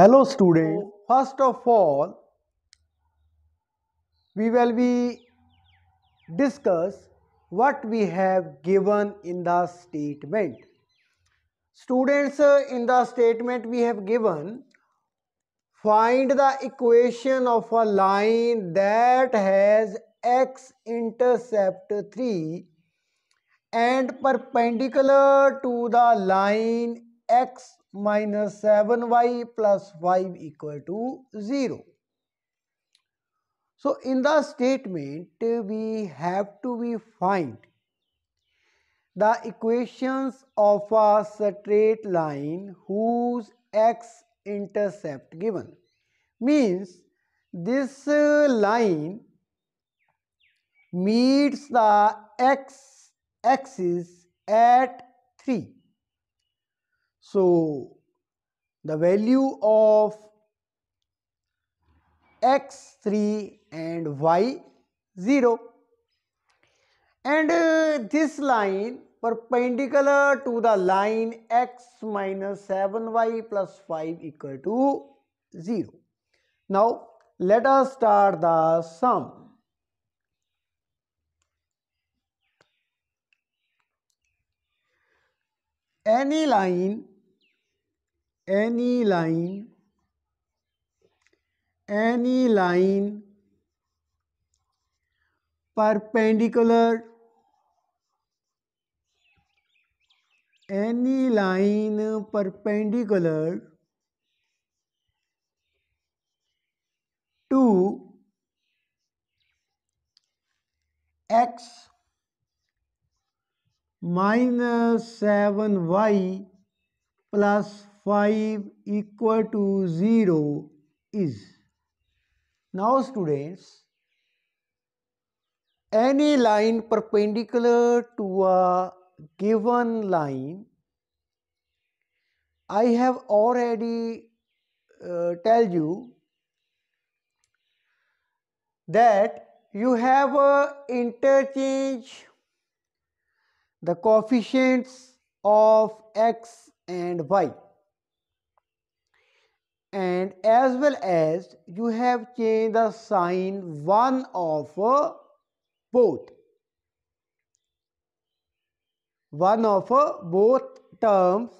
Hello students, first of all we will be discuss what we have given in the statement. Students in the statement we have given find the equation of a line that has x intercept 3 and perpendicular to the line x minus 7y plus 5 equal to 0. So, in the statement we have to find the equations of a straight line whose x intercept given means this line meets the x axis at 3 so, the value of x3 and y0 and uh, this line perpendicular to the line x minus 7y plus 5 equal to 0. Now, let us start the sum. Any line any line any line perpendicular any line perpendicular to x minus 7y plus 5 equal to 0 is. Now students, any line perpendicular to a given line, I have already uh, tell you that you have a interchange the coefficients of x and y and as well as you have changed the sign one of both one of both terms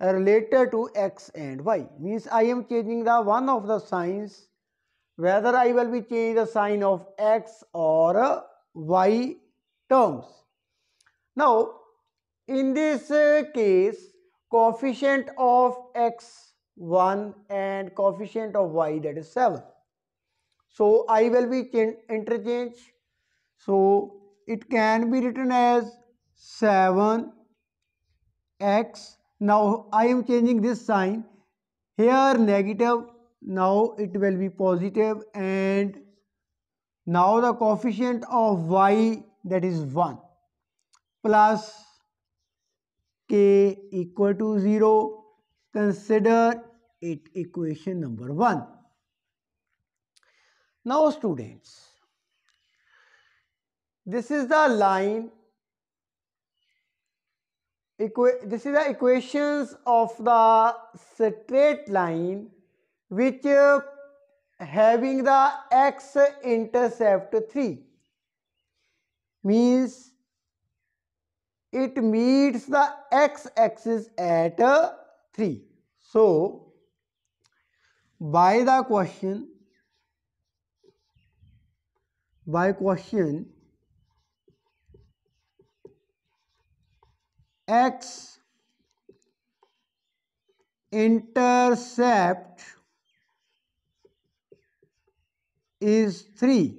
related to x and y means I am changing the one of the signs whether I will be changing the sign of x or y terms. Now in this uh, case coefficient of x 1 and coefficient of y that is 7. So I will be interchange. So it can be written as 7 x. Now I am changing this sign here negative now it will be positive and now the coefficient of y that is 1 plus k equal to 0 Consider it equation number 1. Now students, this is the line this is the equations of the straight line which uh, having the x intercept 3 means it meets the x axis at uh, 3. So, by the question, by question x intercept is 3.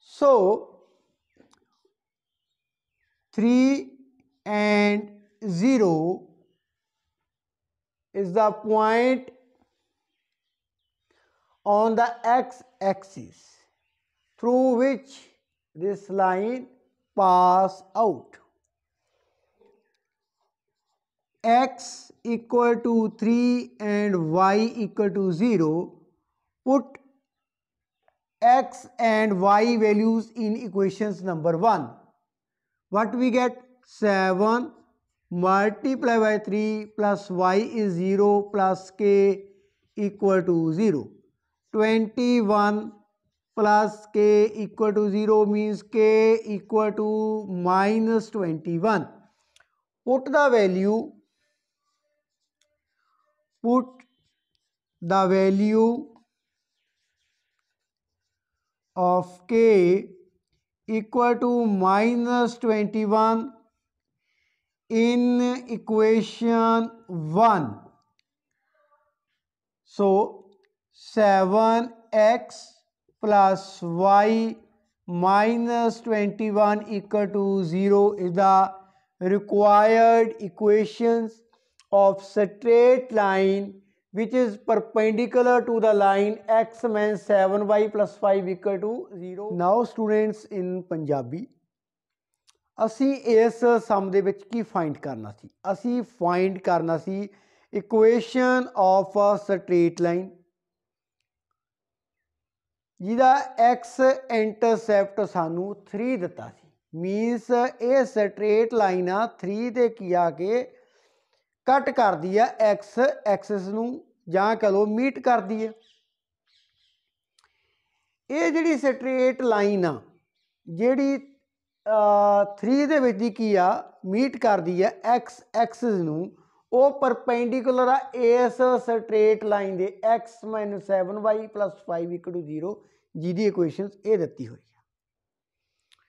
So, 3 and 0 is the point on the x axis through which this line pass out x equal to 3 and y equal to 0 put x and y values in equations number 1 what we get 7 multiply by 3 plus y is 0 plus k equal to 0. 21 plus k equal to 0 means k equal to minus 21. Put the value, put the value of k equal to minus 21 in equation 1. So 7x plus y minus 21 equal to 0 is the required equations of straight line which is perpendicular to the line x minus 7y plus 5 equal to 0. Now students in Punjabi ਅਸੀਂ ਇਸ ਸਮ ਦੇ ਵਿੱਚ ਕੀ find ਕਰਨਾ ਸੀ ਅਸੀਂ find ਕਰਨਾ ਸੀ equation of a straight line ਜਿਹਦਾ x intercept ਸਾਨੂੰ 3 ਦਿੱਤਾ ਸੀ ਮੀਨਸ ਇਹ ਸਟ੍ਰੇਟ ਲਾਈਨ ਆ 3 ਤੇ ਕੀ ਆ ਕੇ ਕੱਟ ਕਰਦੀ ਆ x ਐਕਸਿਸ ਨੂੰ ਜਾਂ ਕਹ ਲੋ ਮੀਟ ਕਰਦੀ ਆ ਇਹ ਜਿਹੜੀ ਸਟ੍ਰੇਟ ਲਾਈਨ ਆ ਜਿਹੜੀ 3 ਦੇ ਵਿੱਚ ਦੀ ਕੀ ਆ ਮੀਟ ਕਰਦੀ ਆ x ਐਕਸਿਸ ਨੂੰ ਉਹ ਪਰਪੈਂਡੀਕੂਲਰ ਆ ਇਸ ਸਟ੍ਰੇਟ ਲਾਈਨ ਦੇ x 7y 5 0 ਜਿਹਦੀ ਇਕੁਏਸ਼ਨਸ ਇਹ ਦਿੱਤੀ ਹੋਈ ਆ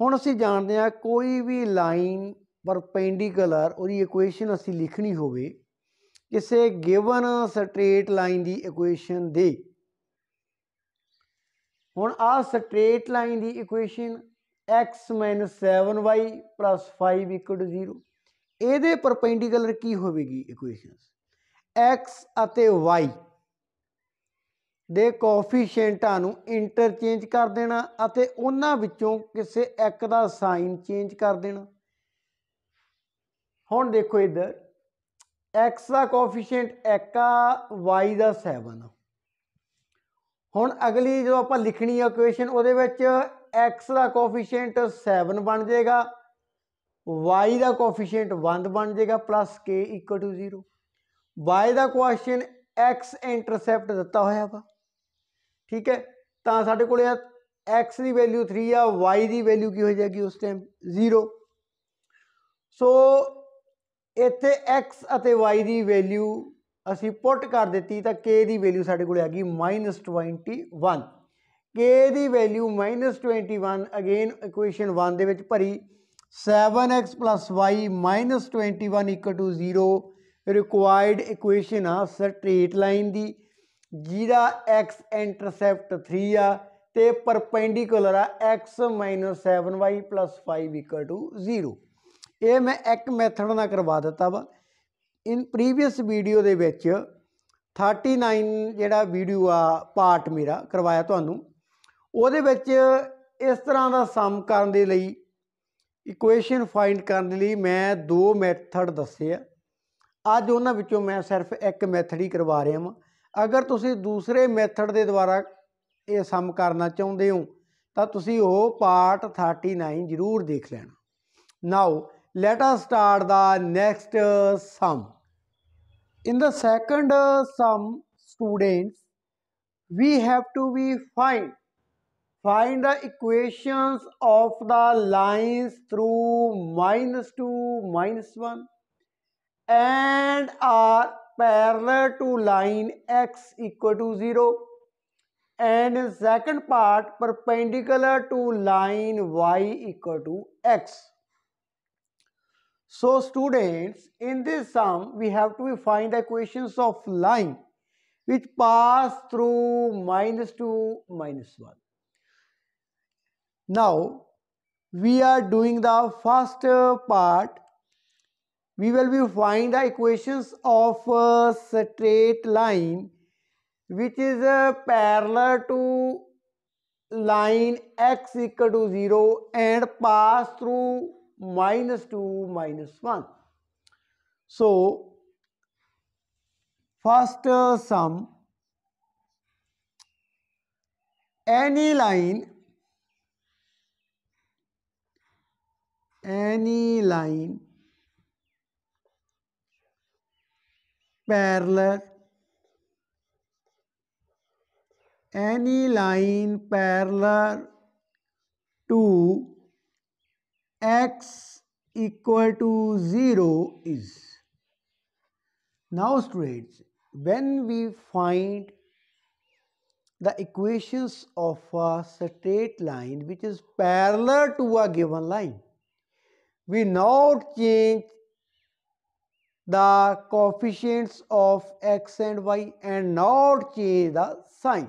ਹੁਣ ਅਸੀਂ ਜਾਣਦੇ ਆ ਕੋਈ ਵੀ ਲਾਈਨ ਪਰਪੈਂਡੀਕੂਲਰ ਉਹਦੀ ਇਕੁਏਸ਼ਨ ਅਸੀਂ ਲਿਖਣੀ ਹੋਵੇ ਕਿਸੇ ਗਿਵਨ ਸਟ੍ਰੇਟ ਲਾਈਨ ਦੀ ਇਕੁਏਸ਼ਨ ਦੇ ਹੁਣ ਆ ਸਟ੍ਰੇਟ ਲਾਈਨ ਦੀ ਇਕੁਏਸ਼ਨ x 7y 5 0 ਇਹਦੇ ਪਰਪੈਂਡੀਕੂਲਰ ਕੀ ਹੋਵੇਗੀ ਇਕੁਏਸ਼ਨਸ x ਅਤੇ y ਦੇ ਕੋਫੀਸ਼ੀਐਂਟਾਂ ਨੂੰ ਇੰਟਰਚੇਂਜ ਕਰ ਦੇਣਾ ਅਤੇ ਉਹਨਾਂ ਵਿੱਚੋਂ ਕਿਸੇ ਇੱਕ ਦਾ ਸਾਈਨ ਚੇਂਜ ਕਰ ਦੇਣਾ ਹੁਣ ਦੇਖੋ ਇੱਧਰ x ਦਾ ਕੋਫੀਸ਼ੀਐਂਟ 1 ਆ y ਦਾ 7 ਹੁਣ ਅਗਲੀ ਜਦੋਂ ਆਪਾਂ ਲਿਖਣੀ ਹੈ ਇਕੁਏਸ਼ਨ ਉਹਦੇ ਵਿੱਚ x ਦਾ ਕੋਫੀਸ਼ੀਐਂਟ 7 ਬਣ ਜਾਏਗਾ y ਦਾ ਕੋਫੀਸ਼ੀਐਂਟ 1 ਬਣ ਜਾਏਗਾ ਪਲੱਸ k 0 y ਦਾ ਕੁਐਸਚਨ x ਇੰਟਰਸੈਪਟ ਦਿੱਤਾ ਹੋਇਆ ਵਾ ਠੀਕ ਹੈ ਤਾਂ ਸਾਡੇ ਕੋਲ ਆ x ਦੀ ਵੈਲਿਊ 3 ਆ y ਦੀ ਵੈਲਿਊ ਕੀ ਹੋ ਜਾਏਗੀ ਉਸ ਟਾਈਮ 0 ਸੋ ਇੱਥੇ x ਅਤੇ y ਦੀ ਵੈਲਿਊ ਅਸੀਂ ਪੁੱਟ ਕਰ ਦਿੱਤੀ ਤਾਂ k ਦੀ ਵੈਲਿਊ ਸਾਡੇ ਕੋਲ ਆ ਗਈ -21 k ਦੀ ਵੈਲਿਊ -21 ਅਗੇਨ ਇਕੁਏਸ਼ਨ 1 ਦੇ ਵਿੱਚ ਭਰੀ 7x y 21 0 ਰਿਕੁਆਇਰਡ ਇਕੁਏਸ਼ਨ ਆ ਸਟ੍ਰੇਟ ਲਾਈਨ ਦੀ ਜਿਹਦਾ x ਇੰਟਰਸੈਪਟ 3 ਆ ਤੇ ਪਰਪੈਂਡੀਕੂਲਰ ਆ x 7y 5 0 ਇਹ ਮੈਂ ਇੱਕ ਮੈਥਡ ਨਾਲ ਕਰਵਾ ਦਿੱਤਾ ਵਾ ਇਨ ਪ੍ਰੀਵੀਅਸ ਵੀਡੀਓ ਦੇ ਵਿੱਚ 39 ਜਿਹੜਾ ਵੀਡੀਓ ਆ ਪਾਰਟ ਮੇਰਾ ਕਰਵਾਇਆ ਤੁਹਾਨੂੰ ਉਹਦੇ ਵਿੱਚ ਇਸ ਤਰ੍ਹਾਂ ਦਾ ਸਮ ਕਰਨ ਦੇ ਲਈ ਇਕੁਏਸ਼ਨ ਫਾਈਂਡ ਕਰਨ ਦੇ ਲਈ ਮੈਂ ਦੋ ਮੈਥਡ ਦੱਸੇ ਆ ਅੱਜ ਉਹਨਾਂ ਵਿੱਚੋਂ ਮੈਂ ਸਿਰਫ ਇੱਕ ਮੈਥਡ ਹੀ ਕਰਵਾ ਰਿਹਾ ਹਾਂ ਅਗਰ ਤੁਸੀਂ ਦੂਸਰੇ ਮੈਥਡ ਦੇ ਦੁਆਰਾ ਇਹ ਸਮ ਕਰਨਾ ਚਾਹੁੰਦੇ ਹੋ ਤਾਂ ਤੁਸੀਂ ਉਹ ਪਾਰਟ 39 ਜ਼ਰੂਰ ਦੇਖ ਲੈਣਾ now let us start the next sum in the second sum students we have to be find find the equations of the lines through minus 2 minus 1 and are parallel to line x equal to 0 and second part perpendicular to line y equal to x. So students in this sum we have to find the equations of line which pass through minus 2 minus 1 now we are doing the first uh, part. We will be find the equations of a uh, straight line which is uh, parallel to line x equal to 0 and pass through minus 2 minus 1. So first sum any line any line parallel any line parallel to x equal to 0 is. Now straight. when we find the equations of a straight line which is parallel to a given line, we not change the coefficients of x and y and not change the sign.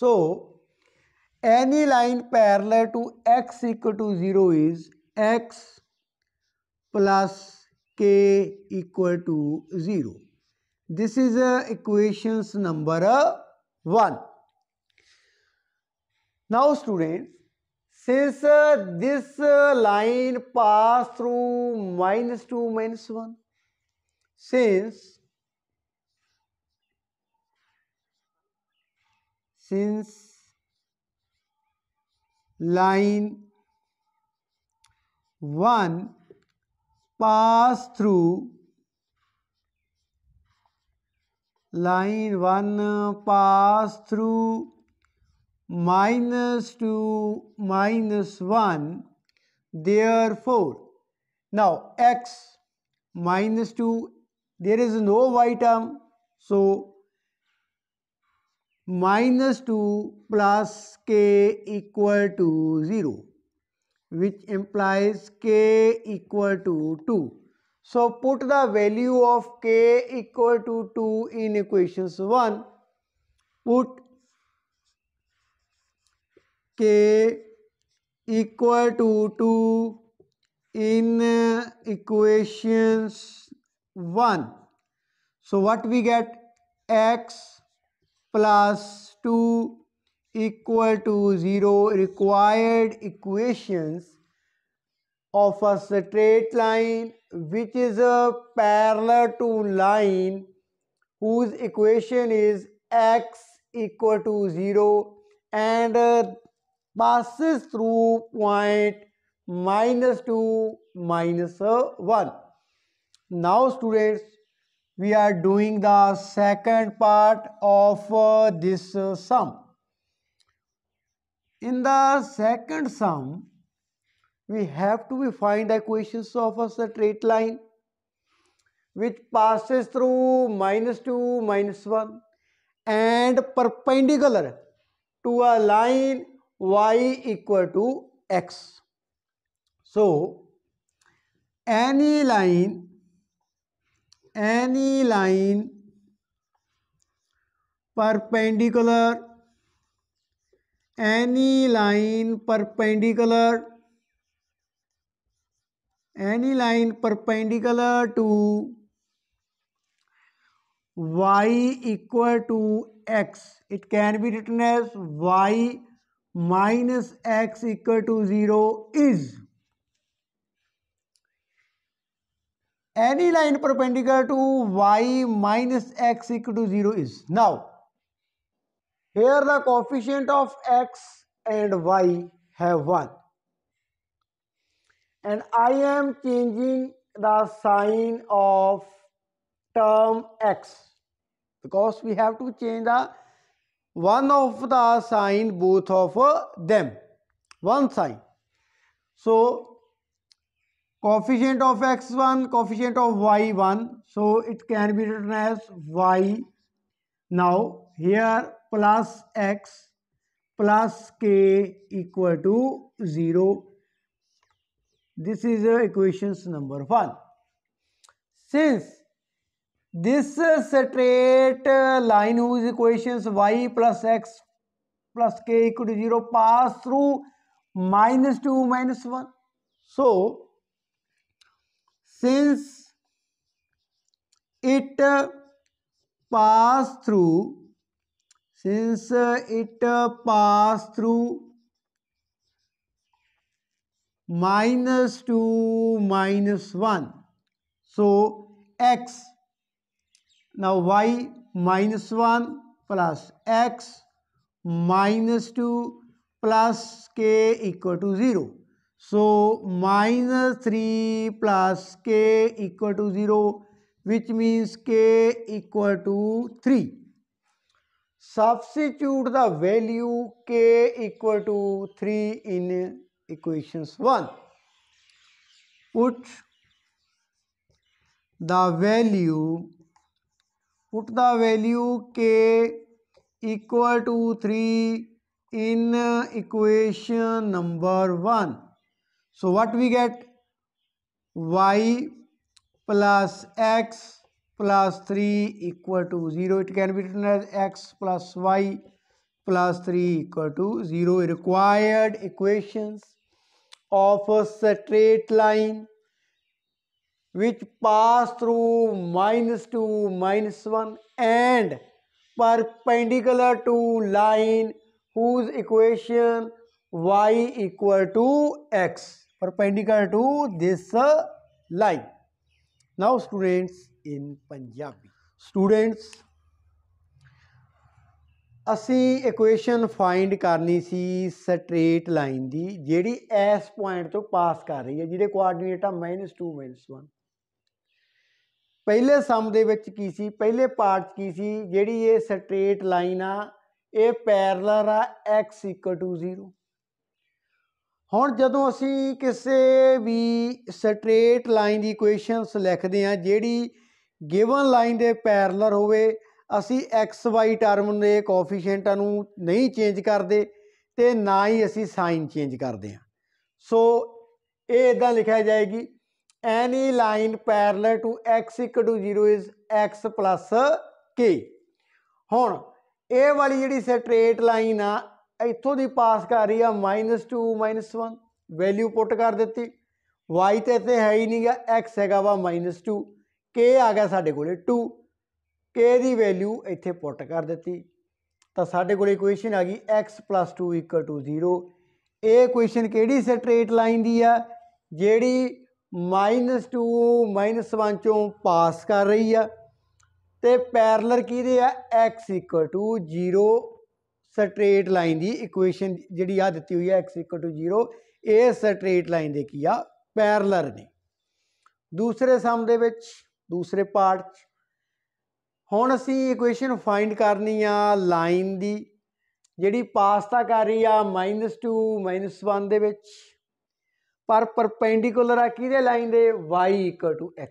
So, any line parallel to x equal to 0 is x plus k equal to 0. This is uh, equations number uh, 1. Now students, since uh, this uh, line pass through minus 2 minus 1 since since line 1 pass through line 1 uh, pass through minus 2 minus 1 therefore now x minus 2 there is no y term so minus 2 plus k equal to 0 which implies k equal to 2 so put the value of k equal to 2 in equations 1 put k equal to 2 in equations 1. So what we get x plus 2 equal to 0 required equations of a straight line which is a parallel to line whose equation is x equal to 0 and uh, passes through point minus 2 minus 1. Now students, we are doing the second part of uh, this uh, sum. In the second sum, we have to find the equations of a straight line which passes through minus 2, minus 1 and perpendicular to a line y equal to x. So, any line, any line perpendicular, any line perpendicular, any line perpendicular to y equal to x. It can be written as y minus x equal to 0 is any line perpendicular to y minus x equal to 0 is. Now, here the coefficient of x and y have 1 and I am changing the sign of term x because we have to change the one of the sign both of them one sign so coefficient of x1 coefficient of y1 so it can be written as y now here plus x plus k equal to 0 this is equations number 1 since this straight line whose equations y plus x plus k equal to 0 pass through minus 2 minus 1 so since it pass through since it pass through minus 2 minus 1 so x now y minus 1 plus x minus 2 plus k equal to 0. So, minus 3 plus k equal to 0 which means k equal to 3. Substitute the value k equal to 3 in equations 1. Put the value put the value k equal to 3 in equation number 1 so what we get y plus x plus 3 equal to 0 it can be written as x plus y plus 3 equal to 0 required equations of a straight line which pass through minus 2 minus 1 and perpendicular to line whose equation y equal to x perpendicular to this line now students in punjabi students ਅਸੀਂ equation find ਕਰਨੀ ਸੀ straight line ਦੀ ਜਿਹੜੀ ਇਸ point ਤੋਂ ਪਾਸ ਕਰ ਰਹੀ ਹੈ ਜਿਹਦੇ ਕੋਆਰਡੀਨੇਟ ਆ -2 1 ਪਹਿਲੇ ਸਮ ਦੇ ਵਿੱਚ ਕੀ ਸੀ ਪਹਿਲੇ ਪਾਰਟ 'ਚ ਕੀ ਸੀ ਜਿਹੜੀ ਇਹ ਸਟ੍ਰੇਟ ਲਾਈਨ ਆ ਇਹ ਪੈਰਲਲ ਆ x 0 ਹੁਣ ਜਦੋਂ ਅਸੀਂ ਕਿਸੇ ਵੀ ਸਟ੍ਰੇਟ ਲਾਈਨ ਦੀ ਇਕੁਏਸ਼ਨਸ ਲਿਖਦੇ ਆ ਜਿਹੜੀ ਗਿਵਨ ਲਾਈਨ ਦੇ ਪੈਰਲਲ ਹੋਵੇ ਅਸੀਂ xy ਟਰਮ ਦੇ ਕੋਫੀਸ਼ੀਐਂਟਾਂ ਨੂੰ ਨਹੀਂ ਚੇਂਜ ਕਰਦੇ ਤੇ ਨਾ ਹੀ ਅਸੀਂ ਸਾਈਨ ਚੇਂਜ ਕਰਦੇ ਆ ਸੋ ਇਹ ਇਦਾਂ ਲਿਖਿਆ ਜਾਏਗੀ any line parallel to x equal to 0 is x plus k ਹੁਣ ਇਹ ਵਾਲੀ ਜਿਹੜੀ ਸਟ੍ਰੇਟ ਲਾਈਨ ਆ ਇੱਥੋਂ ਦੀ ਪਾਸ ਕਰ ਰਹੀ ਆ -2 -1 ਵੈਲਿਊ ਪੁੱਟ ਕਰ ਦਿੱਤੀ y ਤੇ ਇੱਥੇ ਹੈ ਹੀ ਨਹੀਂਗਾ x ਹੈਗਾ ਵਾ -2 k ਆ ਗਿਆ ਸਾਡੇ ਕੋਲੇ 2 k ਦੀ ਵੈਲਿਊ ਇੱਥੇ ਪੁੱਟ ਕਰ ਦਿੱਤੀ ਤਾਂ ਸਾਡੇ ਕੋਲੇ ਇਕੁਏਸ਼ਨ ਆ ਗਈ x 2 0 ਇਹ ਇਕੁਏਸ਼ਨ ਕਿਹੜੀ ਸਟ੍ਰੇਟ ਲਾਈਨ ਦੀ ਆ ਜਿਹੜੀ -2 -1 ਚੋਂ ਪਾਸ ਕਰ ਰਹੀ ਆ ਤੇ ਪੈਰਲਰ ਕਿਹਦੇ ਆ x 0 ਸਟ੍ਰੇਟ ਲਾਈਨ ਦੀ ਇਕੁਏਸ਼ਨ ਜਿਹੜੀ ਆ ਦਿੱਤੀ ਹੋਈ ਹੈ x 0 ਇਹ ਸਟ੍ਰੇਟ ਲਾਈਨ ਦੇ ਕੀ ਆ ਪੈਰਲਰ ਨੇ ਦੂਸਰੇ ਸਮ ਦੇ ਵਿੱਚ ਦੂਸਰੇ ਪਾਰਟ 'ਚ ਹੁਣ ਅਸੀਂ ਇਕੁਏਸ਼ਨ ਫਾਈਂਡ ਕਰਨੀ ਆ ਲਾਈਨ ਦੀ ਜਿਹੜੀ ਪਾਸ ਤਾਂ ਕਰ ਰਹੀ ਆ -2 -1 ਦੇ ਵਿੱਚ ਪਰ ਪਰਪੈਂਡੀਕੂਲਰ ਆ ਕਿਹਦੇ ਲਾਈਨ ਦੇ y x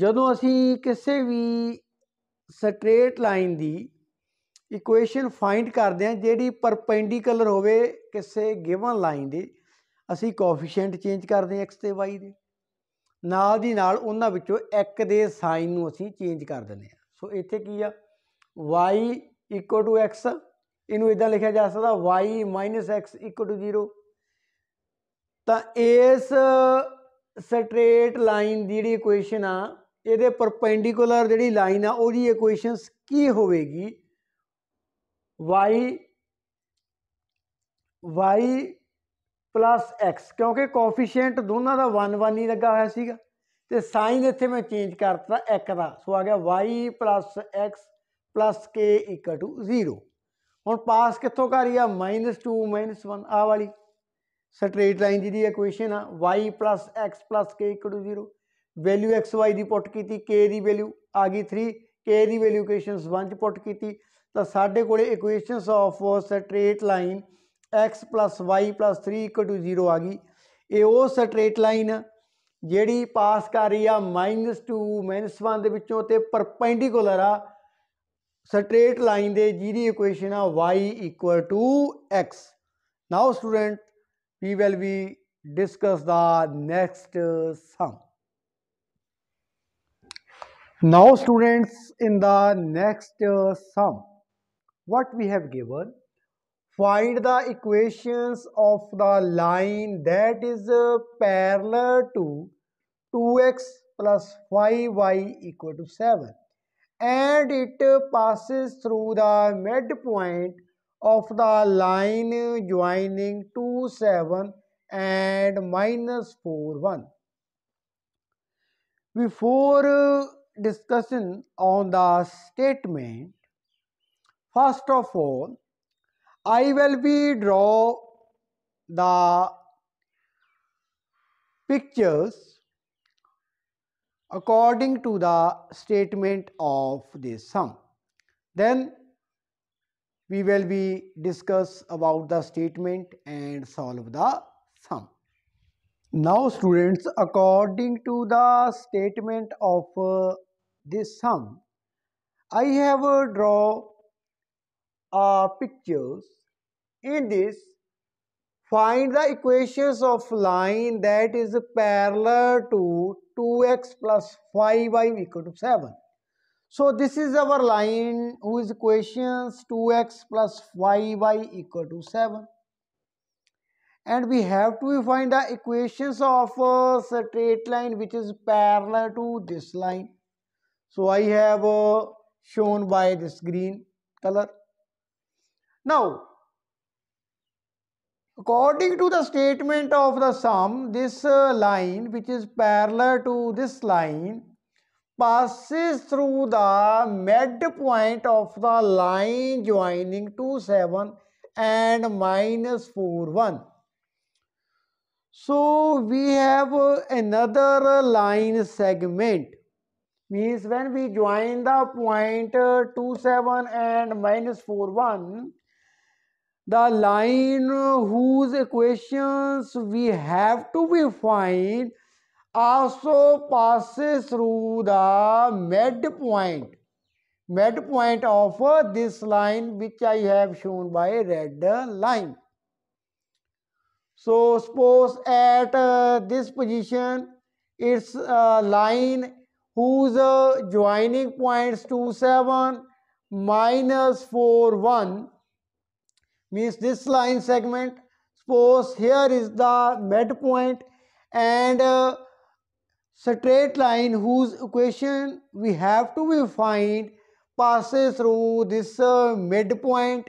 ਜਦੋਂ ਅਸੀਂ ਕਿਸੇ ਵੀ ਸਟ੍ਰੇਟ ਲਾਈਨ ਦੀ ਇਕੁਏਸ਼ਨ ਫਾਈਂਡ ਕਰਦੇ ਹਾਂ ਜਿਹੜੀ ਪਰਪੈਂਡੀਕੂਲਰ ਹੋਵੇ ਕਿਸੇ ਗਿਵਨ ਲਾਈਨ ਦੇ ਅਸੀਂ ਕੋਫੀਸ਼ੀਐਂਟ ਚੇਂਜ ਕਰਦੇ ਹਾਂ x ਤੇ y ਦੇ ਨਾਲ ਦੀ ਨਾਲ ਉਹਨਾਂ ਵਿੱਚੋਂ ਇੱਕ ਦੇ ਸਾਈਨ ਨੂੰ ਅਸੀਂ ਚੇਂਜ ਕਰ ਦਿੰਦੇ ਹਾਂ ਸੋ ਇੱਥੇ ਕੀ ਆ y x ਇਹਨੂੰ ਇਦਾਂ ਲਿਖਿਆ ਜਾ ਸਕਦਾ y x 0 ਤਾਂ ਇਸ ਸਟ੍ਰੇਟ ਲਾਈਨ ਦੀ ਜਿਹੜੀ ਇਕੁਏਸ਼ਨ ਆ ਇਹਦੇ ਪਰਪੈਂਡੀਕੂਲਰ ਜਿਹੜੀ ਲਾਈਨ ਆ ਉਹਦੀ ਇਕੁਏਸ਼ਨ ਕੀ ਹੋਵੇਗੀ y y x ਕਿਉਂਕਿ ਕੋਫੀਸ਼ੀਐਂਟ ਦੋਨਾਂ ਦਾ 1 1 ਹੀ ਲੱਗਾ ਹੋਇਆ ਸੀਗਾ ਤੇ ਸਾਈਨ ਇੱਥੇ ਮੈਂ ਚੇਂਜ ਕਰਤਾ 1 ਦਾ ਸੋ ਆ ਗਿਆ y x k 0 ਹੁਣ ਪਾਸ ਕਿੱਥੋਂ ਕਰੀਆ -2 1 ਆ ਵਾਲੀ ਸਟ੍ਰੇਟ ਲਾਈਨ ਦੀ ਜਿਹੜੀ ਇਕੁਏਸ਼ਨ ਆ y x k 0 value xy ਦੀ ਪੁੱਟ ਕੀਤੀ k ਦੀ ਵੈਲਿਊ ਆ ਗਈ 3 k ਦੀ ਵੈਲਿਊ ਇਕੁਏਸ਼ਨਸ 1 ਚ ਪੁੱਟ ਕੀਤੀ ਤਾਂ ਸਾਡੇ ਕੋਲੇ equations of straight line x y 3 0 ਆ ਗਈ ਇਹ ਉਹ ਸਟ੍ਰੇਟ ਲਾਈਨ ਜਿਹੜੀ ਪਾਸ ਕਰ ਰਹੀ ਆ -2 1 ਦੇ ਵਿੱਚੋਂ ਤੇ ਪਰਪੈਂਡੀਕੂਲਰ ਆ ਸਟ੍ਰੇਟ ਲਾਈਨ ਦੇ ਜਿਹਦੀ ਇਕੁਏਸ਼ਨ ਆ y x now student we will be discuss the next uh, sum. Now students in the next uh, sum what we have given find the equations of the line that is uh, parallel to 2x plus 5y equal to 7 and it uh, passes through the midpoint of the line joining 2 7 and minus 4 1. Before uh, discussion on the statement, first of all, I will be draw the pictures according to the statement of this sum. Then we will be discuss about the statement and solve the sum. Now students, according to the statement of uh, this sum, I have uh, draw uh, pictures. In this, find the equations of line that is parallel to 2x plus 5y equal to 7. So this is our line whose equations 2x plus 5y equal to 7. And we have to find the equations of a straight line which is parallel to this line. So I have uh, shown by this green color. Now, according to the statement of the sum, this uh, line which is parallel to this line passes through the midpoint of the line joining 2 7 and minus 4 1 so we have another line segment means when we join the point uh, 2 7 and minus 4 1 the line uh, whose equations we have to be find also passes through the midpoint midpoint of this line which I have shown by red line. So suppose at uh, this position it's line whose uh, joining points 2 7 minus 4 1 means this line segment suppose here is the midpoint and uh, straight line whose equation we have to be find passes through this uh, midpoint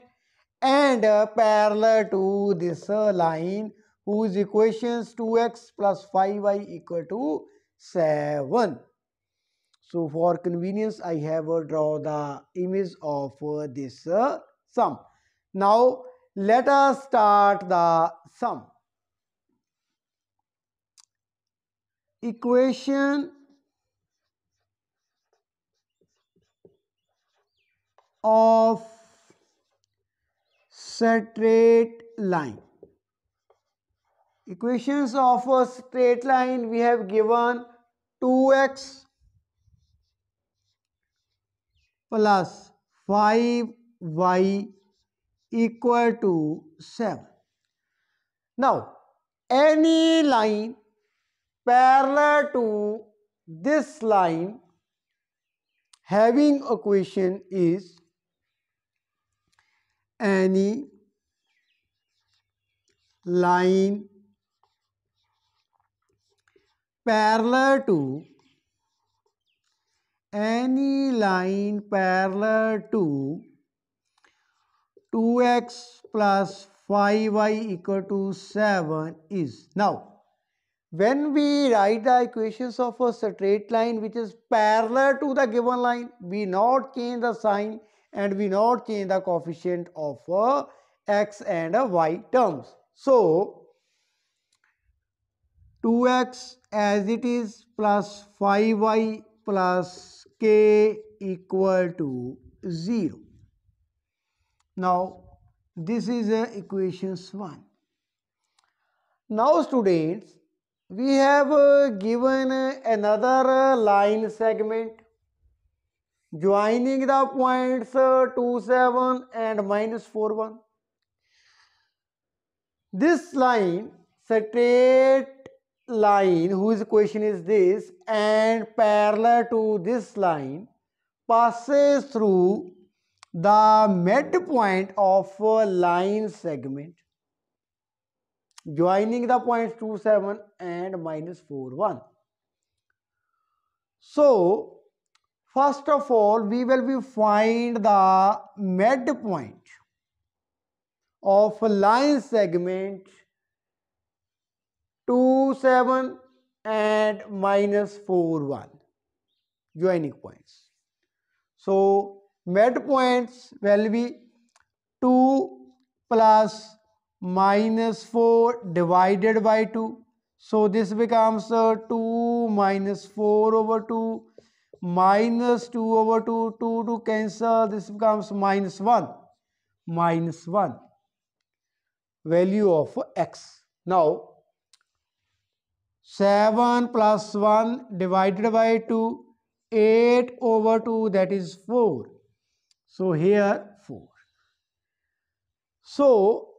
and uh, parallel to this uh, line whose equations 2x plus 5y equal to 7. So for convenience I have uh, draw the image of uh, this uh, sum. Now let us start the sum. equation of straight line. Equations of a straight line we have given 2x plus 5y equal to 7. Now, any line parallel to this line having a question is any line parallel to any line parallel to 2x plus 5y equal to 7 is now when we write the equations of a straight line which is parallel to the given line, we not change the sign and we not change the coefficient of a uh, x and a uh, y terms. So, 2x as it is plus 5y plus k equal to 0. Now, this is a uh, equations 1. Now, students, we have uh, given another uh, line segment joining the points uh, 2 7 and minus 4 1 this line straight line whose question is this and parallel to this line passes through the midpoint of a line segment joining the points 2 7 and minus 4 1 so first of all we will be find the midpoint of line segment 2 7 and minus 4 1 joining points so midpoints will be 2 plus minus 4 divided by 2. So this becomes uh, 2 minus 4 over 2 minus 2 over 2, 2 to cancel, this becomes minus 1, minus 1, value of x. Now, 7 plus 1 divided by 2, 8 over 2, that is 4. So, here 4. So,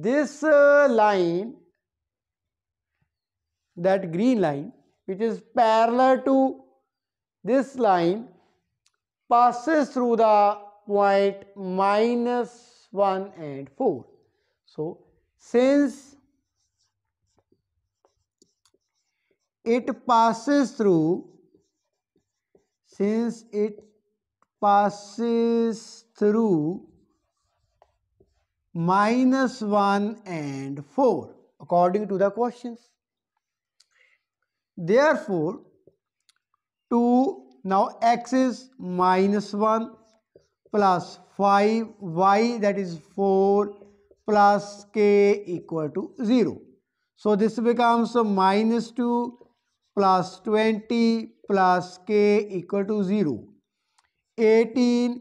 this uh, line that green line which is parallel to this line passes through the point minus 1 and 4. So, since it passes through since it passes through minus 1 and 4 according to the questions. Therefore, 2 now x is minus 1 plus 5 y that is 4 plus k equal to 0. So this becomes 2 plus 20 plus k equal to 0. 18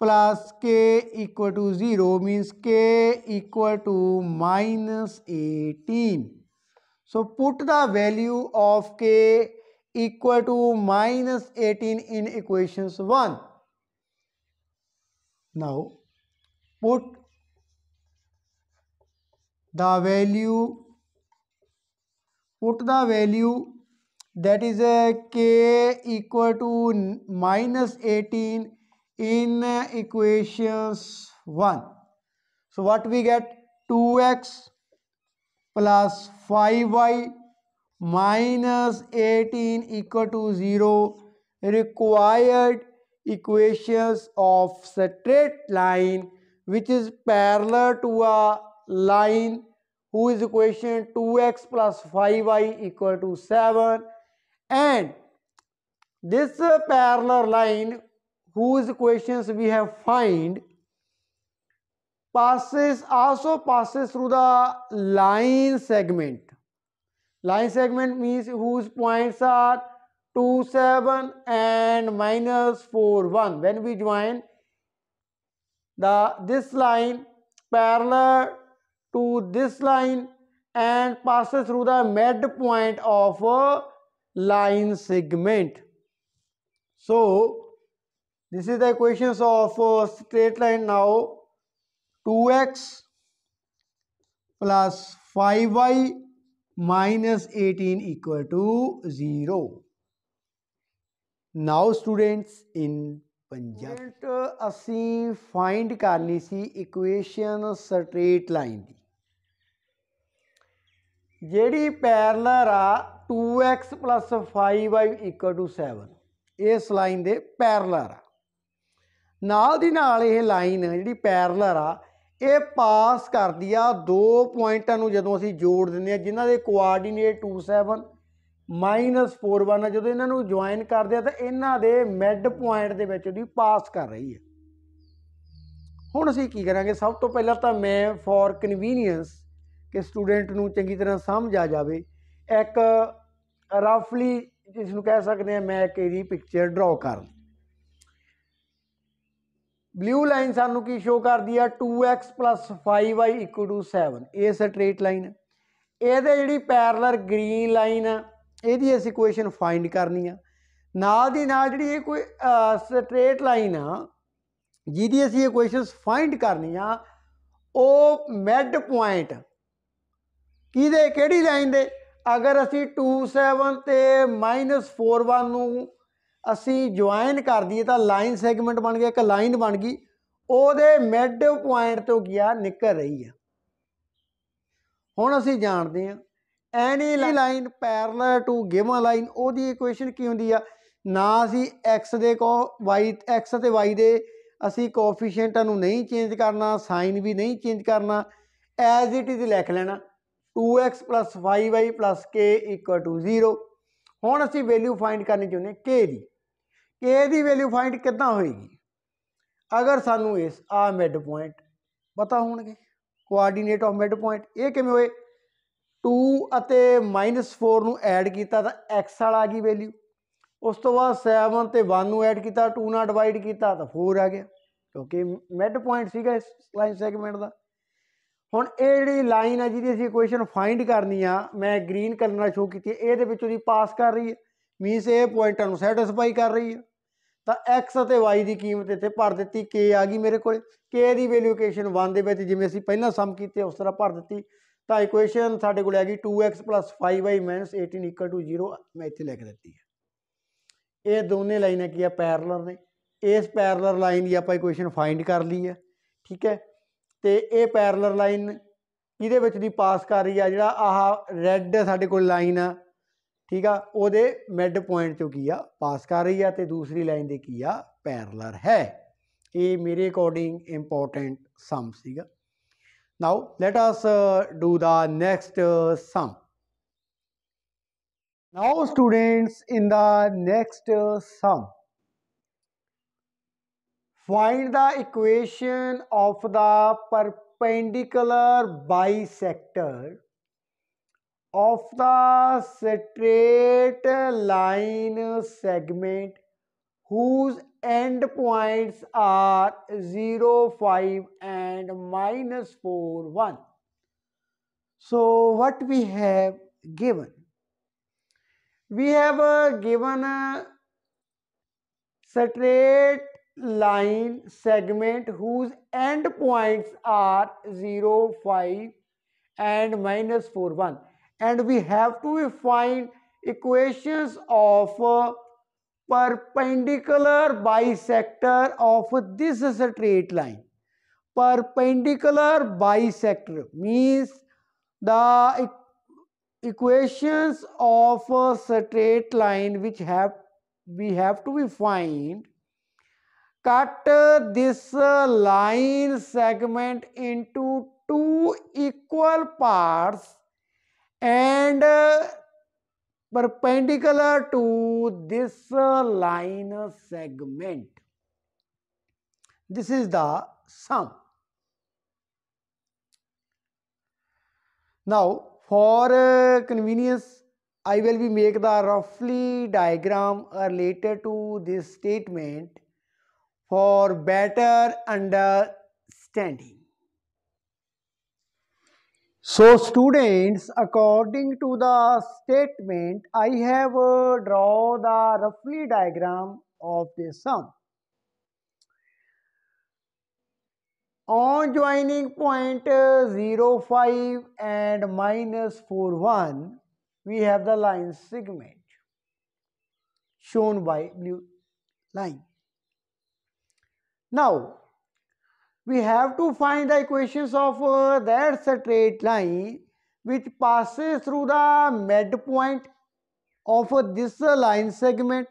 plus k equal to 0 means k equal to minus 18. So put the value of k equal to minus 18 in equations 1. Now put the value put the value that is a k equal to minus 18 in equations 1. So what we get 2x plus 5y minus 18 equal to 0 required equations of straight line which is parallel to a line whose equation 2x plus 5y equal to 7 and this parallel line whose questions we have find passes also passes through the line segment line segment means whose points are 2 7 and minus 4 1 when we join the this line parallel to this line and passes through the midpoint of a line segment so this is the equations of uh, straight line now 2x plus 5y minus 18 equal to 0 now students in Punjab असी find करनी सी equation straight line दी जेडी parallel आ 2x 5y 7 इस line दे parallel आ ਨਾਲ ਦੀ ਨਾਲ ਇਹ ਲਾਈਨ ਜਿਹੜੀ ਪੈਰਲਰ ਆ ਇਹ ਪਾਸ ਕਰਦੀ ਆ ਦੋ ਪੁਆਇੰਟਾਂ ਨੂੰ ਜਦੋਂ ਅਸੀਂ ਜੋੜ ਦਿੰਦੇ ਆ ਜਿਨ੍ਹਾਂ ਦੇ ਕੋਆਰਡੀਨੇਟ 27 41 ਜਦੋਂ ਇਹਨਾਂ ਨੂੰ ਜੁਆਇਨ ਕਰਦੇ ਆ ਤਾਂ ਇਹਨਾਂ ਦੇ ਮਿਡ ਪੁਆਇੰਟ ਦੇ ਵਿੱਚ ਉਹਦੀ ਪਾਸ ਕਰ ਰਹੀ ਹੈ ਹੁਣ ਅਸੀਂ ਕੀ ਕਰਾਂਗੇ ਸਭ ਤੋਂ ਪਹਿਲਾਂ ਤਾਂ ਮੈਂ ਫॉर ਕਨਵੀਨੀਅੰਸ ਕਿ ਸਟੂਡੈਂਟ ਨੂੰ ਚੰਗੀ ਤਰ੍ਹਾਂ ਸਮਝ ਆ ਜਾਵੇ ਇੱਕ ਰਫਲੀ ਜਿਸ ਨੂੰ ਕਹਿ ਸਕਦੇ ਆ ਮੈਂ ਇੱਕ ਇਹਦੀ ਪਿਕਚਰ ਡਰਾਅ ਕਰਾਂ ਬਲੂ ਲਾਈਨ ਸਾਨੂੰ ਕੀ ਸ਼ੋ ਕਰਦੀ ਆ 2x 5y 7 ਇਹ ਸਟ੍ਰੇਟ ਲਾਈਨ ਹੈ ਇਹਦੇ ਜਿਹੜੀ ਪੈਰਲਲ ਗ੍ਰੀਨ ਲਾਈਨ ਆ ਇਹਦੀ ਅਸੀਂ ਇਕੁਏਸ਼ਨ ਫਾਈਂਡ ਕਰਨੀ ਆ ਨਾਲ ਦੀ ਨਾਲ ਜਿਹੜੀ ਇਹ ਕੋਈ ਸਟ੍ਰੇਟ ਲਾਈਨ ਆ ਜਿਹਦੀ ਅਸੀਂ ਇਕੁਏਸ਼ਨਸ ਫਾਈਂਡ ਕਰਨੀ ਆ ਉਹ ਮਿਡ ਪੁਆਇੰਟ ਕਿਹਦੇ ਕਿਹੜੀ ਲਾਈਨ ਦੇ ਅਗਰ ਅਸੀਂ 27 ਤੇ -41 ਨੂੰ ਅਸੀਂ ਜੁਆਇਨ ਕਰ ਦਈਏ ਤਾਂ ਲਾਈਨ ਸੈਗਮੈਂਟ ਬਣ ਗਿਆ ਇੱਕ ਲਾਈਨ ਬਣ ਗਈ ਉਹਦੇ ਮਿਡ ਪੁਆਇੰਟ ਤੋਂ ਗਿਆ ਨਿਕਲ ਰਹੀ ਹੈ ਹੁਣ ਅਸੀਂ ਜਾਣਦੇ ਹਾਂ any line parallel to given line ਉਹਦੀ ਇਕੁਏਸ਼ਨ ਕੀ ਹੁੰਦੀ ਆ ਨਾ ਅਸੀਂ x ਦੇ ਕੋ y x ਤੇ y ਦੇ ਅਸੀਂ ਕੋਫੀਸ਼ੀਐਂਟਾਂ ਨੂੰ ਨਹੀਂ ਚੇਂਜ ਕਰਨਾ ਸਾਈਨ ਵੀ ਨਹੀਂ ਚੇਂਜ ਕਰਨਾ ਐਜ਼ ਇਟ ਇਜ਼ ਲਿਖ ਲੈਣਾ 2x 5y k 0 ਹੁਣ ਅਸੀਂ ਵੈਲਿਊ ਫਾਈਂਡ ਕਰਨੀ ਚਾਹੁੰਦੇ k ਦੀ k ਦੀ ਵੈਲਿਊ ਫਾਈਂਡ ਕਿੱਦਾਂ ਹੋਏਗੀ ਅਗਰ ਸਾਨੂੰ ਇਸ ਆ ਮਿਡ ਪੁਆਇੰਟ ਪਤਾ ਹੋਣਗੇ ਕੋਆਰਡੀਨੇਟ ਆਫ ਮਿਡ ਪੁਆਇੰਟ ਇਹ ਕਿਵੇਂ ਹੋਏ 2 ਅਤੇ -4 ਨੂੰ ਐਡ ਕੀਤਾ ਤਾਂ x ਵਾਲਾ ਆ ਗਈ ਵੈਲਿਊ ਉਸ ਤੋਂ ਬਾਅਦ 7 ਤੇ 1 ਨੂੰ ਐਡ ਕੀਤਾ 2 ਨਾਲ ਡਿਵਾਈਡ ਕੀਤਾ ਤਾਂ 4 ਆ ਗਿਆ ਕਿਉਂਕਿ ਮਿਡ ਪੁਆਇੰਟ ਸੀਗਾ ਇਸ ਲਾਈਨ ਸੈਗਮੈਂਟ ਦਾ ਹੁਣ ਇਹ ਜਿਹੜੀ ਲਾਈਨ ਆ ਜਿਹਦੀ ਅਸੀਂ ਇਕੁਏਸ਼ਨ ਫਾਈਂਡ ਕਰਨੀ ਆ ਮੈਂ ਗ੍ਰੀਨ ਕਲਰ ਨਾਲ ਸ਼ੋ ਕੀਤੀ ਇਹਦੇ ਵਿੱਚ ਉਹਦੀ ਪਾਸ ਕਰ ਰਹੀ ਹੈ ਮੀਨਸ ਇਹ ਪੁਆਇੰਟਾਂ ਨੂੰ ਸੈਟੀਸਫਾਈ ਕਰ ਰਹੀ ਹੈ ਤਾਂ x ਅਤੇ y ਦੀ ਕੀਮਤ ਇੱਥੇ ਭਰ ਦਿੱਤੀ k ਆ ਗਈ ਮੇਰੇ ਕੋਲ k ਦੀ ਵੈਲਿਊ ਇਕੁਏਸ਼ਨ 1 ਦੇ ਵਿੱਚ ਜਿਵੇਂ ਅਸੀਂ ਪਹਿਲਾਂ ਸਮ ਕੀਤੇ ਉਸ ਤਰ੍ਹਾਂ ਭਰ ਦਿੱਤੀ ਤਾਂ ਇਕੁਏਸ਼ਨ ਸਾਡੇ ਕੋਲ ਆ ਗਈ 2x 5y 18 0 ਮੈਂ ਇੱਥੇ ਲਿਖ ਦਿੱਤੀ ਹੈ ਇਹ ਦੋਨੇ ਲਾਈਨਾਂ ਕੀ ਆ ਪੈਰਲਰ ਨੇ ਇਸ ਪੈਰਲਰ ਲਾਈਨ ਦੀ ਆਪਾਂ ਇਕੁਏਸ਼ਨ ਫਾਈਂਡ ਕਰ ਲਈ ਹੈ ਠੀਕ ਹੈ ਤੇ ਇਹ ਪੈਰਲਰ ਲਾਈਨ ਇਹਦੇ ਵਿੱਚ ਦੀ ਪਾਸ ਕਰ ਰਹੀ ਆ ਜਿਹੜਾ ਆਹ ਰੈੱਡ ਸਾਡੇ ਕੋਲ ਲਾਈਨ ਆ ठीक है वो मिड पॉइंट चो की आ पास कर रही है तो दूसरी लाइन के की आ पैरलर है ये मेरे according important sum now let us do the next sum now students in the next sum find the equation of the perpendicular bisector of the straight line segment whose endpoints are 0, 5 and minus 4, 1. So, what we have given? We have uh, given a straight line segment whose endpoints are 0, 5 and minus 4, 1 and we have to find equations of perpendicular bisector of this straight line. Perpendicular bisector means the equations of a straight line which have we have to find cut this line segment into two equal parts and uh, perpendicular to this uh, line segment. This is the sum. Now, for uh, convenience, I will be make the roughly diagram related to this statement for better understanding. So students, according to the statement, I have uh, draw the roughly diagram of this sum. On joining point uh, 0, 05 and minus 4, 1, we have the line segment shown by blue line. Now, we have to find the equations of uh, that straight line which passes through the midpoint of uh, this uh, line segment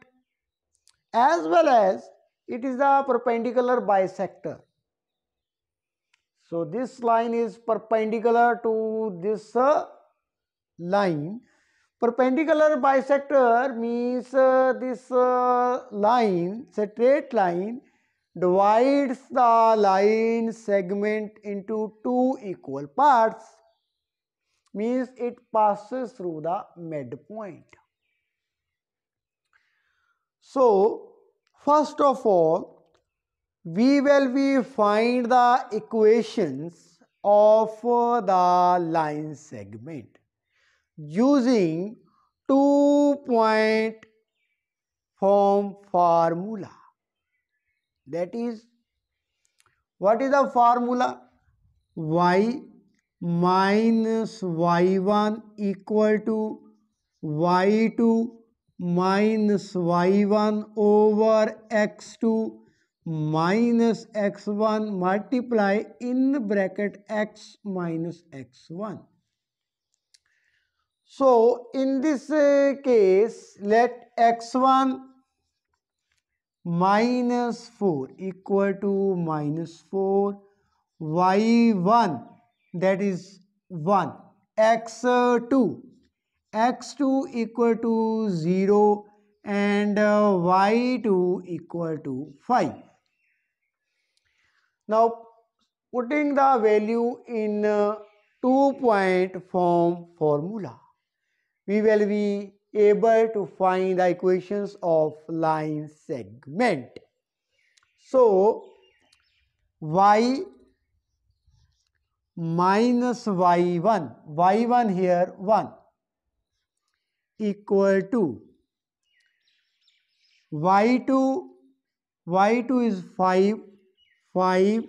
as well as it is the perpendicular bisector. So this line is perpendicular to this uh, line. Perpendicular bisector means uh, this uh, line, straight line divides the line segment into two equal parts means it passes through the midpoint. So, first of all, we will be find the equations of uh, the line segment using two point form formula that is what is the formula y minus y1 equal to y2 minus y1 over x2 minus x1 multiply in bracket x minus x1. So, in this uh, case, let x1 minus 4 equal to minus 4 y1 that is 1 x2 x2 equal to 0 and uh, y2 equal to 5. Now putting the value in uh, two point form formula we will be able to find the equations of line segment. So, y minus y1, y1 here 1 equal to y2, y2 is 5, 5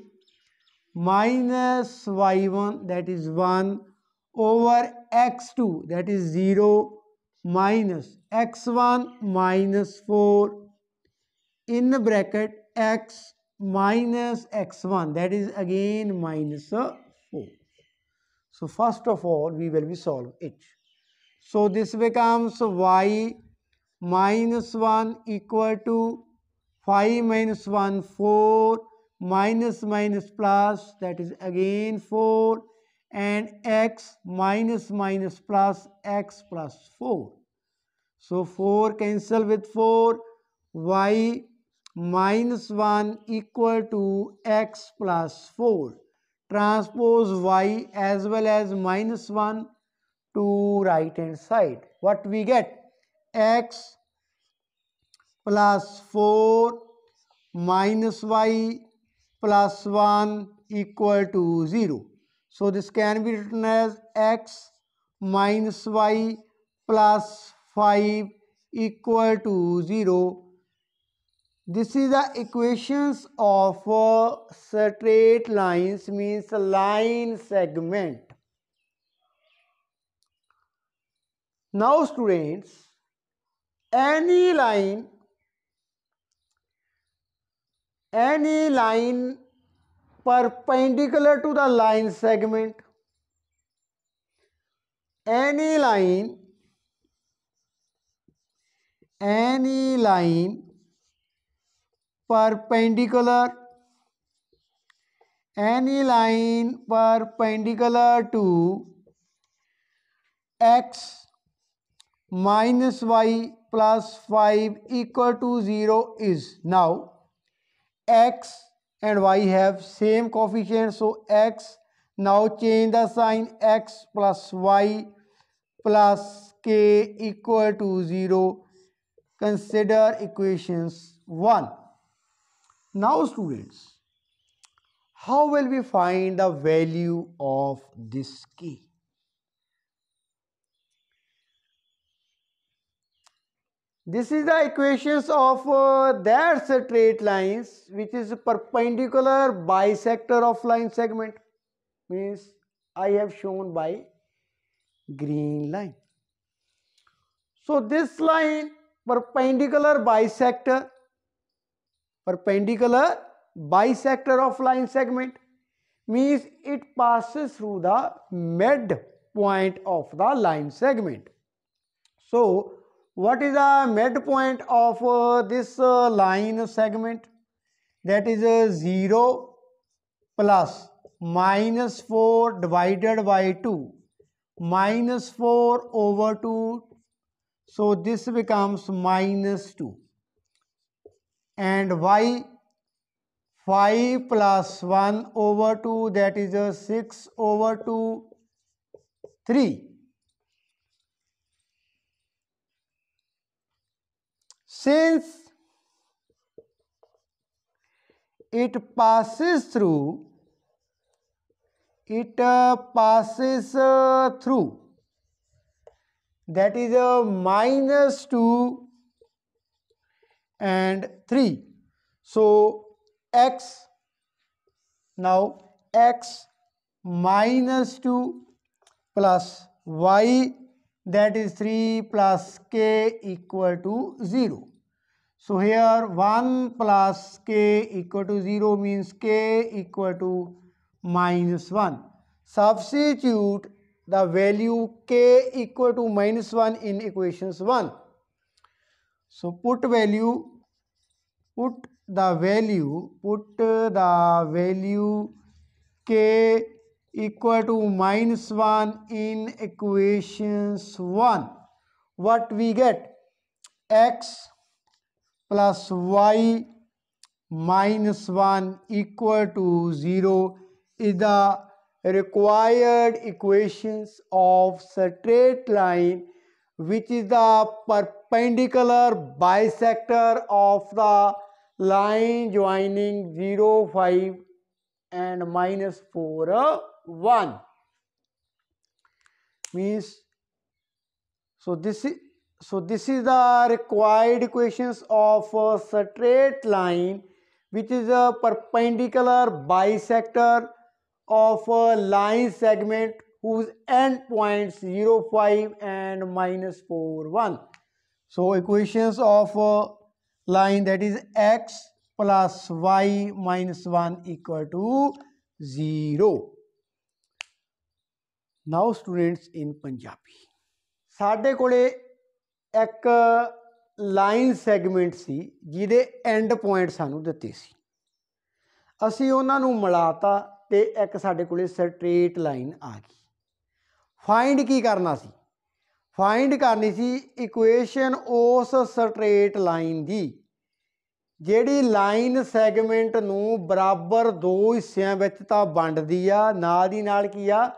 minus y1 that is 1 over x2 that is 0 minus x1 minus 4 in the bracket x minus x1 that is again minus 4. So, first of all we will be solve it. So, this becomes y minus 1 equal to 5 minus 1 4 minus minus plus that is again 4 and x minus minus plus x plus 4. So 4 cancel with 4 y minus 1 equal to x plus 4 transpose y as well as minus 1 to right hand side. What we get? x plus 4 minus y plus 1 equal to 0. So this can be written as x minus y plus 5 equal to 0. This is the equations of a straight lines means line segment. Now students, any line, any line perpendicular to the line segment. Any line, any line perpendicular, any line perpendicular to x minus y plus 5 equal to 0 is now x and y have same coefficient so x now change the sign x plus y plus k equal to 0 consider equations 1 now students how will we find the value of this k This is the equations of uh, their straight lines which is perpendicular bisector of line segment means I have shown by green line. So this line perpendicular bisector perpendicular bisector of line segment means it passes through the mid point of the line segment. So what is the midpoint of uh, this uh, line segment that is uh, 0 plus minus 4 divided by 2 minus 4 over 2 so this becomes minus 2 and y 5 plus 1 over 2 that is a uh, 6 over 2 3 since it passes through it uh, passes uh, through that is a uh, minus 2 and 3 so x now x minus 2 plus y that is 3 plus k equal to 0. So here 1 plus k equal to 0 means k equal to minus 1. Substitute the value k equal to minus 1 in equations 1. So put value, put the value, put the value k equal to minus 1 in equations 1 what we get x plus y minus 1 equal to 0 is the required equations of straight line which is the perpendicular bisector of the line joining 0 5 and minus 4 1 means so this is so this is the required equations of a straight line which is a perpendicular bisector of a line segment whose end points 0, 5 and minus 4, 1. So equations of a line that is x plus y minus 1 equal to 0. Now students in Punjabi ਸਾਡੇ ਕੋਲੇ ਇੱਕ line segment ਸੀ ਜਿਹਦੇ and point ਸਾਨੂੰ ਦਿੱਤੇ ਸੀ ਅਸੀਂ ਉਹਨਾਂ ਨੂੰ ਮਿਲਾਤਾ ਤੇ ਇੱਕ ਸਾਡੇ ਕੋਲੇ ਸਟ੍ਰੇਟ ਲਾਈਨ ਆ ਗਈ ਫਾਈਂਡ ਕੀ ਕਰਨਾ ਸੀ ਫਾਈਂਡ ਕਰਨੀ ਸੀ ਇਕੁਏਸ਼ਨ ਉਸ ਸਟ੍ਰੇਟ ਲਾਈਨ ਦੀ ਜਿਹੜੀ ਲਾਈਨ ਸੈਗਮੈਂਟ ਨੂੰ ਬਰਾਬਰ ਦੋ ਹਿੱਸਿਆਂ ਵਿੱਚ ਤਾਂ ਵੰਡਦੀ ਆ ਨਾਲ ਦੀ ਨਾਲ ਕੀ ਆ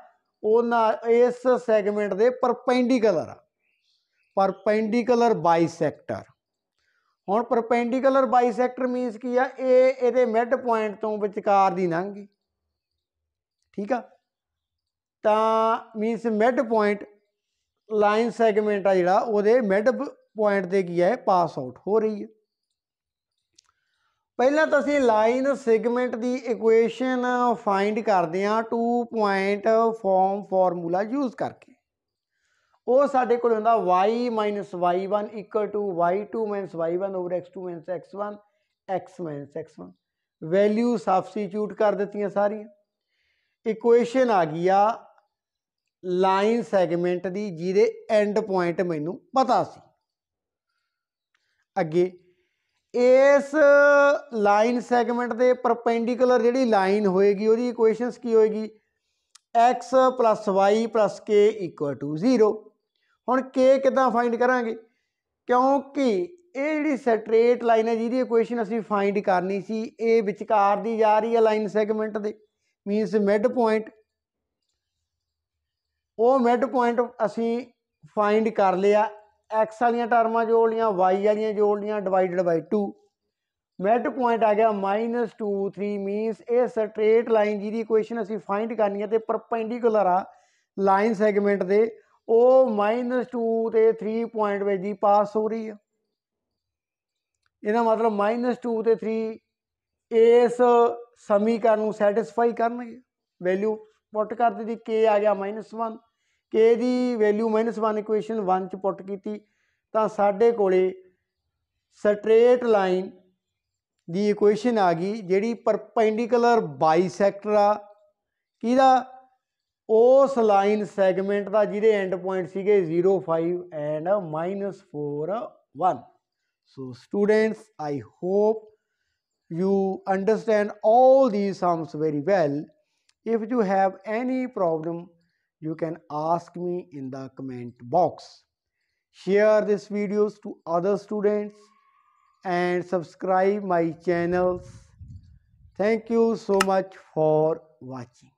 ਉਹਨਾਂ ਇਸ ਸੈਗਮੈਂਟ ਦੇ ਪਰਪੈਂਡੀਕੂਲਰ ਆ ਪਰਪੈਂਡੀਕੂਲਰ ਬਾਈਸੈਕਟਰ ਹੁਣ ਪਰਪੈਂਡੀਕੂਲਰ ਬਾਈਸੈਕਟਰ ਮੀਨਸ ਕੀ ਆ ਇਹ ਇਹਦੇ ਮਿਡ ਪੁਆਇੰਟ ਤੋਂ ਵਿਚਕਾਰ ਦੀ ਲੰਘ ਗਈ ਠੀਕ ਆ ਤਾਂ means mid point line segment ਆ ਜਿਹੜਾ ਉਹਦੇ ਮਿਡ ਪੁਆਇੰਟ ਤੇ ਕੀ ਹੈ ਪਾਸ ਆਊਟ ਹੋ ਰਹੀ ਹੈ ਪਹਿਲਾਂ ਤਾਂ ਅਸੀਂ ਲਾਈਨ ਸੈਗਮੈਂਟ ਦੀ ਇਕੁਏਸ਼ਨ ਫਾਈਂਡ ਕਰਦੇ ਹਾਂ 2 ਪੁਆਇੰਟ ਫਾਰਮ ਫਾਰਮੂਲਾ ਯੂਜ਼ ਕਰਕੇ ਉਹ ਸਾਡੇ ਕੋਲ ਹੁੰਦਾ y y1 y2 y1 x2 x1 x x1 value substitute ਕਰ ਦਿੱਤੀਆਂ ਸਾਰੀਆਂ ਇਕੁਏਸ਼ਨ ਆ ਗਈ ਆ ਲਾਈਨ ਸੈਗਮੈਂਟ ਦੀ ਜਿਹਦੇ ਐਂਡ ਪੁਆਇੰਟ ਮੈਨੂੰ ਪਤਾ ਸੀ ਅੱਗੇ ਇਸ ਲਾਈਨ ਸੈਗਮੈਂਟ ਦੇ ਪਰਪੈਂਡੀਕੂਲਰ ਜਿਹੜੀ ਲਾਈਨ ਹੋਏਗੀ ਉਹਦੀ ਇਕੁਏਸ਼ਨਸ ਕੀ ਹੋਏਗੀ x y k 0 ਹੁਣ k ਕਿਦਾਂ ਫਾਈਂਡ ਕਰਾਂਗੇ ਕਿਉਂਕਿ ਇਹ ਜਿਹੜੀ ਸਟ੍ਰੇਟ ਲਾਈਨ ਹੈ ਜਿਹਦੀ ਇਕੁਏਸ਼ਨ ਅਸੀਂ ਫਾਈਂਡ ਕਰਨੀ ਸੀ ਇਹ ਵਿਚਕਾਰ ਦੀ ਜਾ ਰਹੀ ਹੈ ਲਾਈਨ ਸੈਗਮੈਂਟ ਦੇ ਮੀਨਸ ਮਿਡ ਪੁਆਇੰਟ ਉਹ ਮਿਡ ਪੁਆਇੰਟ ਅਸੀਂ ਫਾਈਂਡ ਕਰ ਲਿਆ x ਵਾਲੀਆਂ ਟਰਮਾਂ ਜੋੜ ਲੀਆਂ y ਵਾਲੀਆਂ ਜੋੜ ਲੀਆਂ ਡਿਵਾਈਡਡ ਬਾਈ 2 ਮਿਡ ਪੁਆਇੰਟ ਆ ਗਿਆ -2 3 ਮੀਨਸ ਇਹ ਸਟ੍ਰੇਟ ਲਾਈਨ ਜਿਹਦੀ ਇਕੁਏਸ਼ਨ ਅਸੀਂ ਫਾਈਂਡ ਕਰਨੀ ਹੈ ਤੇ ਪਰਪੈਂਡੀਕੂਲਰ ਆ ਲਾਈਨ ਸੈਗਮੈਂਟ ਦੇ ਉਹ -2 ਤੇ 3 ਪੁਆਇੰਟ ਵਿੱਚ ਦੀ ਪਾਸ ਹੋ ਰਹੀ ਆ ਇਹਦਾ ਮਤਲਬ -2 ਤੇ 3 ਇਸ ਸਮੀਕਰਨ ਨੂੰ ਸੈਟੀਸਫਾਈ ਕਰਨਗੇ ਵੈਲਿਊ ਪੁੱਟ ਕਰ ਦਿੱਤੀ k ਆ ਗਿਆ -1 k ਦੀ ਵੈਲਿਊ -1 ਇਕੁਏਸ਼ਨ 1 ਚ ਪੁੱਟ ਕੀਤੀ ਤਾਂ ਸਾਡੇ ਕੋਲੇ ਸਟ੍ਰੇਟ ਲਾਈਨ ਦੀ ਇਕੁਏਸ਼ਨ ਆ ਗਈ ਜਿਹੜੀ ਪਰਪੈਂਡੀਕੂਲਰ ਬਾਈਸੈਕਟਰ ਆ ਕਿਹਦਾ ਉਸ ਲਾਈਨ ਸੈਗਮੈਂਟ ਦਾ ਜਿਹਦੇ ਐਂਡ ਪੁਆਇੰਟ ਸੀਗੇ 05 and -4 1 so students i hope you understand all these sums very well if you have any problem you can ask me in the comment box. Share this videos to other students and subscribe my channels. Thank you so much for watching.